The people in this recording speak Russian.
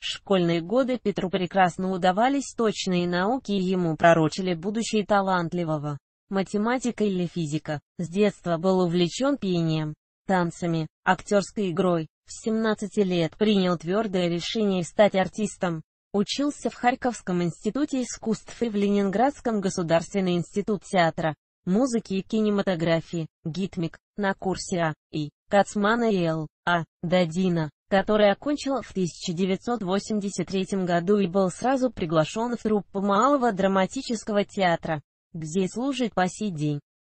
В школьные годы Петру прекрасно удавались точные науки и ему пророчили будущее талантливого. Математика или физика. С детства был увлечен пением, танцами, актерской игрой. В 17 лет принял твердое решение стать артистом. Учился в Харьковском институте искусств и в Ленинградском государственный институт театра, музыки и кинематографии, гитмик, на курсе А, и, Кацмана и Л, А, Дадина, который окончил в 1983 году и был сразу приглашен в труппу Малого драматического театра, где служит по сей день.